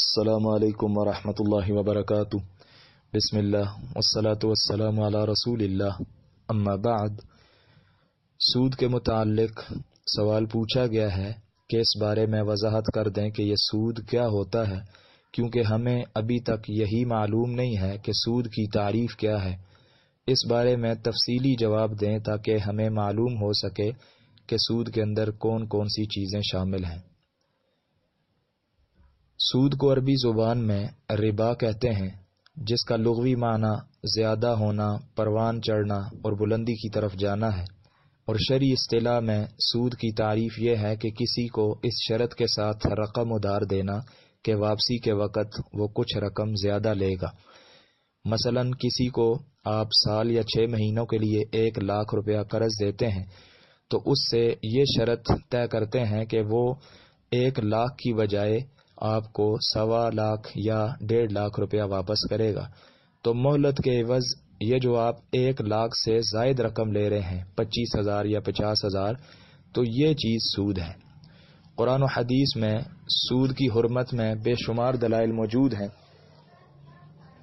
अल्लाम वरहमत वबरक बसमिल्लाम रसूल अम्माबाद सूद के मुतक सवाल पूछा गया है कि इस बारे में वजाहत कर दें कि यह सूद क्या होता है क्योंकि हमें अभी तक यही मालूम नहीं है कि सूद की तारीफ क्या है इस बारे में तफसीली जवाब दें ताकि हमें मालूम हो सके कि सूद के अंदर कौन कौन सी चीज़ें शामिल हैं सूद को अरबी ज़ुबान में रिबा कहते हैं जिसका लघवी माना ज़्यादा होना परवान चढ़ना और बुलंदी की तरफ जाना है और शरी अतला में सूद की तारीफ यह है कि किसी को इस शरत के साथ रकम उधार देना कि वापसी के वक़्त वो कुछ रकम ज़्यादा लेगा मसलन किसी को आप साल या छः महीनों के लिए एक लाख रुपया कर्ज देते हैं तो उससे ये शरत तय करते हैं कि वो एक लाख की बजाय आपको सवा लाख या डेढ़ लाख रुपया वापस करेगा तो मोहलत के एवज ये जो आप एक लाख से जायद रकम ले रहे हैं पच्चीस हज़ार या पचास हज़ार तो ये चीज़ सूद है कुरान हदीस में सूद की हरमत में बेशुमार दलाइल मौजूद हैं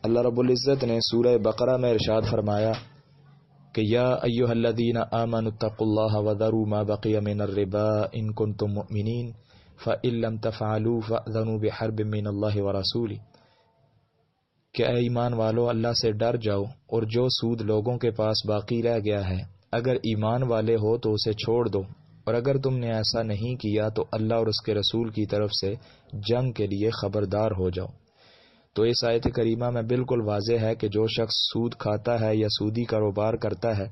अल्लाह रबुल्ज़त ने सूरह बकरा में इरशाद फरमाया कि या अयोहल्लिन आमनतक़ल्ला वदरू मा बक़िया मिनर्रिबा इनकुन तुम मिनीन फ़िल्म तफ़ालू फ़नूब हरब मिन अल्लाह व रसूली कि ए ईमान वालो अल्लाह से डर जाओ और जो सूद लोगों के पास बाकी रह गया है अगर ईमान वाले हो तो उसे छोड़ दो और अगर तुमने ऐसा नहीं किया तो अल्लाह और उसके रसूल की तरफ से जंग के लिए खबरदार हो जाओ तो इस आयत करीमा में बिल्कुल वाज है कि जो शख्स सूद खाता है या सूदी कारोबार करता है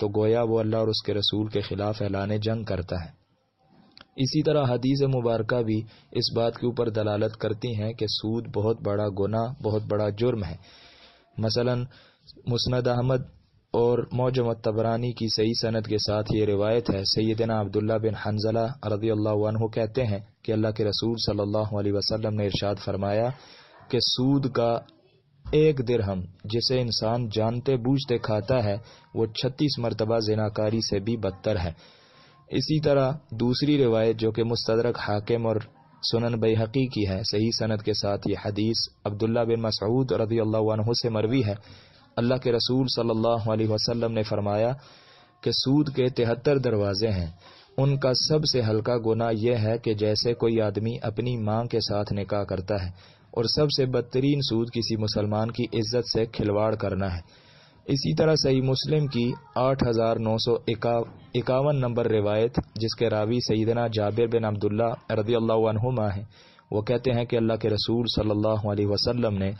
तो गोया वो अल्लाह और उसके रसूल के खिलाफ ऐलान जंग करता है इसी तरह हदीस मुबारक भी इस बात के ऊपर दलालत करती हैं कि सूद बहुत बड़ा गुना बहुत बड़ा जुर्म है मसलन मुस्ंद अहमद और मौजम तबरानी की सही सनत के साथ ये रिवायत है सैदना अब्दुल्ला बिन हंजला रजी अल्लाह कहते हैं कि अल्लाह के रसूल सल्लल्लाहु अलैहि वसल्लम ने इरशाद फरमाया कि सूद का एक दिरहम जिसे इंसान जानते बूझते खाता है वो छत्तीस मरतबा जिनाकारी से भी बदतर है इसी तरह दूसरी रिवायत जो कि मुस्तरक हाकिम और सुनन बहकी की है सही सनत के साथ ये हदीस अब्दुल्ला बिन मसूद रदी अल्लाह से मरवी है अल्लाह के रसूल सल्लल्लाहु अलैहि वसल्लम ने फरमाया कि सूद के तिहत्तर दरवाजे हैं उनका सबसे हल्का गुना यह है कि जैसे कोई आदमी अपनी माँ के साथ निकाह करता है और सबसे बदतरीन सूद किसी मुसलमान की इज्जत से खिलवाड़ करना है इसी तरह सही मुस्लिम की आठ हज़ार नौ सौ इक्यावन नंबर रिवायत जिसके रावी सईदना जाबिर बिन अब्दुल्ला रदी अल्लाहुमा हैं वो कहते हैं कि अल्लाह के रसूल सल्लल्लाहु अलैहि वसल्लम ने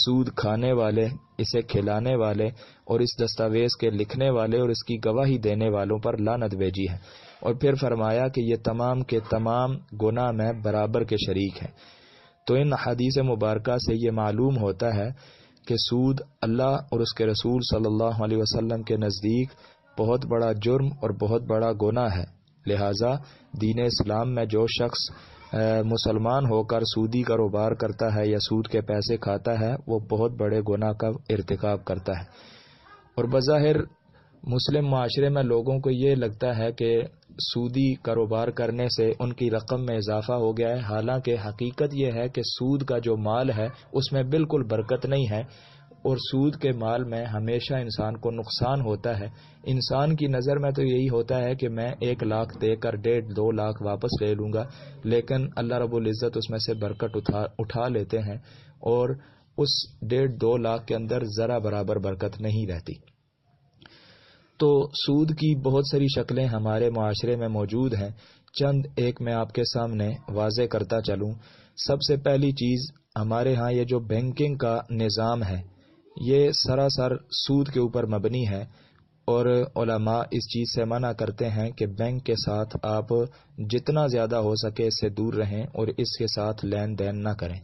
सूद खाने वाले इसे खिलाने वाले और इस दस्तावेज़ के लिखने वाले और इसकी गवाही देने वालों पर लानत भेजी है और फिर फरमाया कि ये तमाम के तमाम गुनाह में बराबर के शरीक हैं तो इन हदीस मुबारक से ये मालूम होता है कि सूद अल्लाह और उसके रसूल सल्लल्लाहु अलैहि वसल्लम के नज़दीक बहुत बड़ा जुर्म और बहुत बड़ा गुना है लिहाजा दीन इस्लाम में जो शख्स मुसलमान होकर सूदी कारोबार करता है या सूद के पैसे खाता है वो बहुत बड़े गुनाह का इरतकब करता है और बज़ाहिर मुस्लिम माशरे में लोगों को ये लगता है कि सूदी कारोबार करने से उनकी रकम में इजाफा हो गया है हालांकि हकीकत यह है कि सूद का जो माल है उसमें बिल्कुल बरकत नहीं है और सूद के माल में हमेशा इंसान को नुकसान होता है इंसान की नज़र में तो यही होता है कि मैं एक लाख देकर डेढ़ दो लाख वापस ले लूँगा लेकिन अल्लाह रबुल्ज़त उसमें से बरकत उठा उठा लेते हैं और उस डेढ़ दो लाख के अंदर ज़रा बराबर बरकत नहीं रहती तो सूद की बहुत सारी शक्लें हमारे माशरे में मौजूद हैं चंद एक मैं आपके सामने वाज करता चलूँ सबसे पहली चीज़ हमारे यहाँ ये जो बैंकिंग का निज़ाम है ये सरासर सूद के ऊपर मबनी है और ओलमा इस चीज़ से मना करते हैं कि बैंक के साथ आप जितना ज़्यादा हो सके इससे दूर रहें और इसके साथ लेन देन ना करें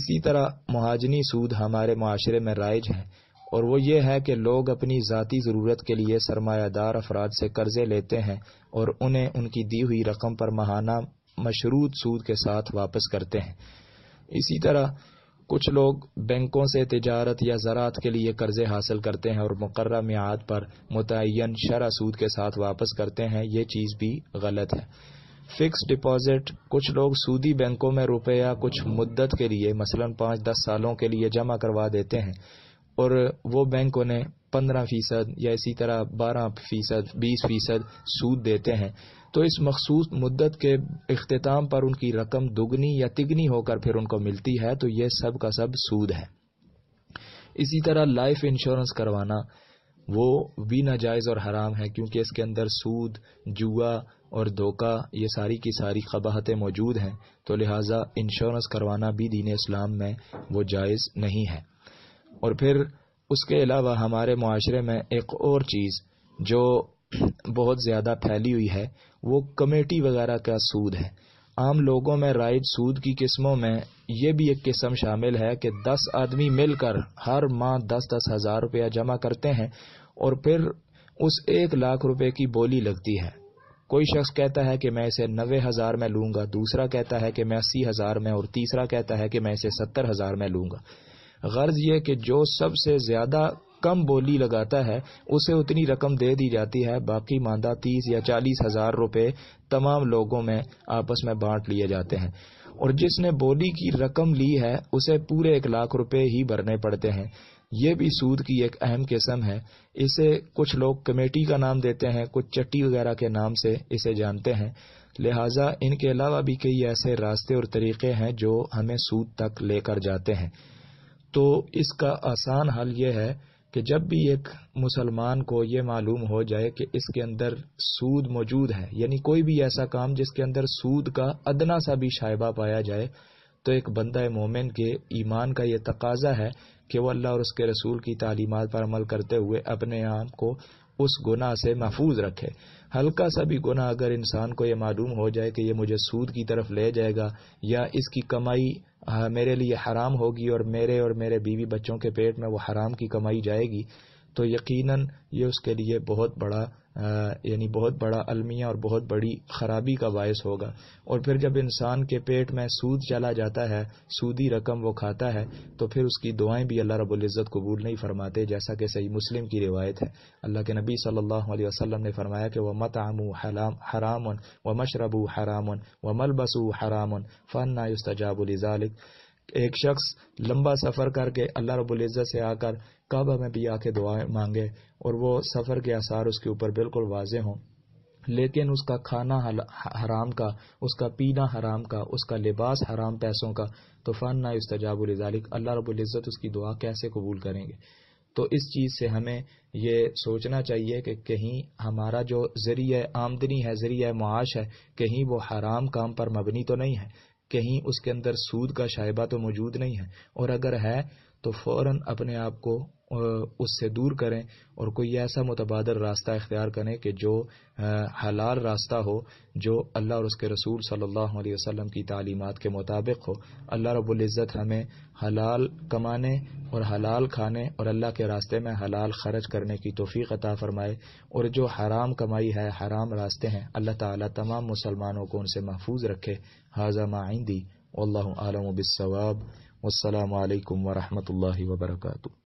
इसी तरह महाजनी सूद हमारे माशरे में राइज है और वो ये है कि लोग अपनी ज़ाती ज़रूरत के लिए सरमायादार अफराद से कर्ज़े लेते हैं और उन्हें उनकी दी हुई रकम पर महाना मशरूत सूद के साथ वापस करते हैं इसी तरह कुछ लोग बैंकों से तजारत या ज़रात के लिए कर्ज़े हासिल करते हैं और मुकर मियाद पर मुतन शरा सूद के साथ वापस करते हैं ये चीज़ भी गलत है फिक्स डिपॉजिट कुछ लोग सूदी बैंकों में रुपया कुछ मुद्दत के लिए मसलन पाँच दस सालों के लिए जमा करवा देते हैं और वो बैंकों ने पंद्रह फ़ीसद या इसी तरह बारह फ़ीसद बीस फ़ीसद सूद देते हैं तो इस मखसूस मुद्दत के अख्ताम पर उनकी रकम दुगनी या तिगनी होकर फिर उनको मिलती है तो यह सब का सब सूद है इसी तरह लाइफ इंश्योरेंस करवाना वो भी नाजायज़ और हराम है क्योंकि इसके अंदर सूद जुआ और धोखा ये सारी की सारी कबाहतें मौजूद हैं तो लिहाजा इंश्योरेंस करवाना भी दीन इस्लाम में वो जायज़ नहीं है और फिर उसके अलावा हमारे माशरे में एक और चीज़ जो बहुत ज़्यादा फैली हुई है वो कमेटी वगैरह का सूद है आम लोगों में राइज सूद की किस्मों में ये भी एक किस्म शामिल है कि दस आदमी मिलकर हर माह दस दस हज़ार रुपया जमा करते हैं और फिर उस एक लाख रुपए की बोली लगती है कोई शख्स कहता है कि मैं इसे नबे हज़ार में लूँगा दूसरा कहता है कि मैं अस्सी हज़ार में और तीसरा कहता है कि मैं इसे सत्तर हज़ार में लूँगा गर्ज ये कि जो सबसे ज़्यादा कम बोली लगाता है उसे उतनी रकम दे दी जाती है बाकी मादा तीस या चालीस हजार रुपये तमाम लोगों में आपस में बांट लिए जाते हैं और जिसने बोली की रकम ली है उसे पूरे एक लाख रुपए ही भरने पड़ते हैं ये भी सूद की एक अहम किस्म है इसे कुछ लोग कमेटी का नाम देते हैं कुछ चट्टी वगैरह के नाम से इसे जानते हैं लिहाजा इनके अलावा भी कई ऐसे रास्ते और तरीके हैं जो हमें सूद तक लेकर जाते हैं तो इसका आसान हल यह है कि जब भी एक मुसलमान को यह मालूम हो जाए कि इसके अंदर सूद मौजूद है यानी कोई भी ऐसा काम जिसके अंदर सूद का अदना सा भी शायबा पाया जाए तो एक बंदा मोमिन के ईमान का यह तकाजा है कि वह अल्लाह और उसके रसूल की तालीमत पर अमल करते हुए अपने आप को उस गुना से महफूज रखे हल्का सा भी गुना अगर इंसान को यह मालूम हो जाए कि यह मुझे सूद की तरफ ले जाएगा या इसकी कमाई मेरे लिए हराम होगी और मेरे और मेरे बीवी बच्चों के पेट में वो हराम की कमाई जाएगी तो यकीनन ये उसके लिए बहुत बड़ा यानी बहुत बड़ा अलमिया और बहुत बड़ी ख़राबी का बायस होगा और फिर जब इंसान के पेट में सूद चला जाता है सूदी रकम वो खाता है तो फिर उसकी दुआएं भी अल्लाह रबुल्ज़त कबूल नहीं फरमाते जैसा कि सही मुस्लिम की रिवायत है अल्लाह के नबी सल्लल्लाहु अलैहि वसल्लम ने फरमाया कि वह मत हलाम हराम व मशरबू हराम व मलबसू हराम फ़न्ना युस्तजाबुलजालिक एक शख्स लंबा सफ़र करके अल्लाह रबुल्ज़त से आकर कब हमें भी आके दुआ मांगे और वो सफ़र के आसार उसके ऊपर बिल्कुल वाज हों लेकिन उसका खाना हराम का उसका पीना हराम का उसका लिबास हराम पैसों का तो फ़न ना इस्तजाबुलजालिक अल्लाह रबुल्ज़त उसकी दुआ कैसे कबूल करेंगे तो इस चीज़ से हमें ये सोचना चाहिए कि कहीं हमारा जो ज़रिए आमदनी है ज़रिए मुआश है कहीं वो हराम काम पर मबनी तो नहीं है कहीं उसके अंदर सूद का शायबा तो मौजूद नहीं है और अगर है तो फ़ौर अपने आप को उससे दूर करें और कोई ऐसा मुतबाद रास्ता इख्तियार करें कि जो हलाल रास्ता हो जो अल्लाह और उसके रसूल सल्लल्लाहु अलैहि वसल्लम की तालीमत के मुताबिक हो अल्लाह रबुल्ज़त हमें हलाल कमाने और हलाल खाने और अल्लाह के रास्ते में हलाल खर्च करने की तोफ़ी अता फ़रमाए और जो हराम कमाई है हराम रास्ते हैं अल्लाह तमाम मुसलमानों को उनसे महफूज रखे हाजा माइंदी والله أعلم بالصواب والسلام عليكم ورحمة الله وبركاته